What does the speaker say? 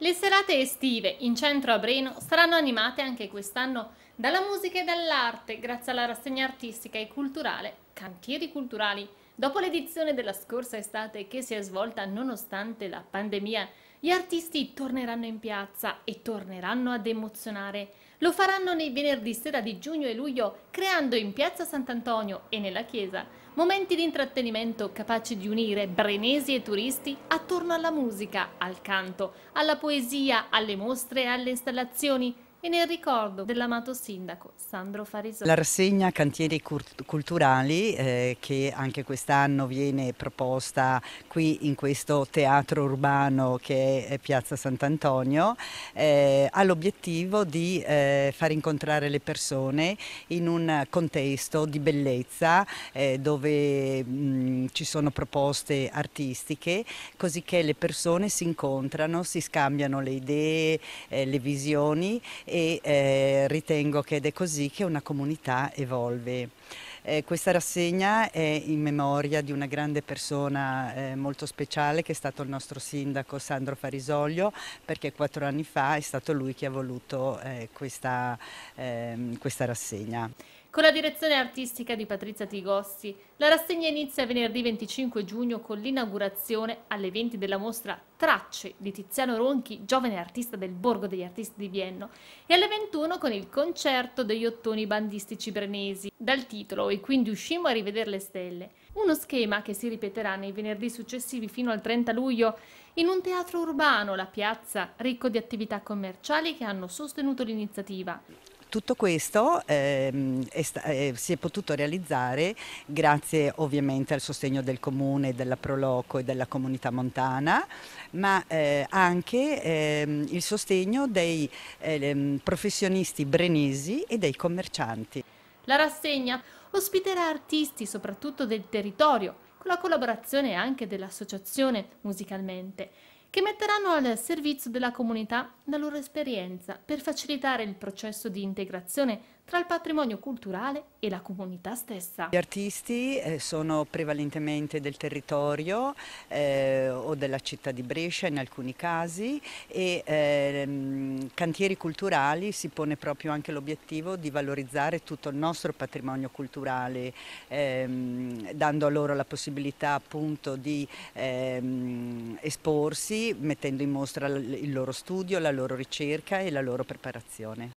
Le serate estive in centro a Breno saranno animate anche quest'anno dalla musica e dall'arte grazie alla rassegna artistica e culturale Cantieri Culturali. Dopo l'edizione della scorsa estate che si è svolta nonostante la pandemia, gli artisti torneranno in piazza e torneranno ad emozionare. Lo faranno nei venerdì sera di giugno e luglio creando in piazza Sant'Antonio e nella chiesa Momenti di intrattenimento capaci di unire brenesi e turisti attorno alla musica, al canto, alla poesia, alle mostre e alle installazioni e nel ricordo dell'amato sindaco Sandro Farisoni. La rassegna Cantieri Culturali eh, che anche quest'anno viene proposta qui in questo teatro urbano che è Piazza Sant'Antonio eh, ha l'obiettivo di eh, far incontrare le persone in un contesto di bellezza eh, dove mh, mm, ci sono proposte artistiche così che le persone si incontrano, si scambiano le idee, eh, le visioni e eh, ritengo che ed è così che una comunità evolve. Eh, questa rassegna è in memoria di una grande persona eh, molto speciale che è stato il nostro sindaco Sandro Farisoglio perché quattro anni fa è stato lui che ha voluto eh, questa, ehm, questa rassegna. Con la direzione artistica di Patrizia Tigossi, la rassegna inizia venerdì 25 giugno con l'inaugurazione alle 20 della mostra Tracce di Tiziano Ronchi, giovane artista del Borgo degli Artisti di Vienno, e alle 21 con il concerto degli ottoni bandistici brenesi, dal titolo E quindi uscimmo a rivedere le stelle. Uno schema che si ripeterà nei venerdì successivi fino al 30 luglio in un teatro urbano, la piazza, ricco di attività commerciali che hanno sostenuto l'iniziativa tutto questo ehm, eh, è, si è potuto realizzare grazie ovviamente al sostegno del comune, della Proloco e della comunità montana, ma eh, anche eh, il sostegno dei ehm, professionisti brenesi e dei commercianti. La rassegna ospiterà artisti soprattutto del territorio, con la collaborazione anche dell'associazione Musicalmente che metteranno al servizio della comunità la loro esperienza per facilitare il processo di integrazione tra il patrimonio culturale e la comunità stessa. Gli artisti eh, sono prevalentemente del territorio eh, o della città di Brescia in alcuni casi e eh, Cantieri Culturali si pone proprio anche l'obiettivo di valorizzare tutto il nostro patrimonio culturale eh, dando a loro la possibilità appunto di ehm, esporsi mettendo in mostra il loro studio, la loro ricerca e la loro preparazione.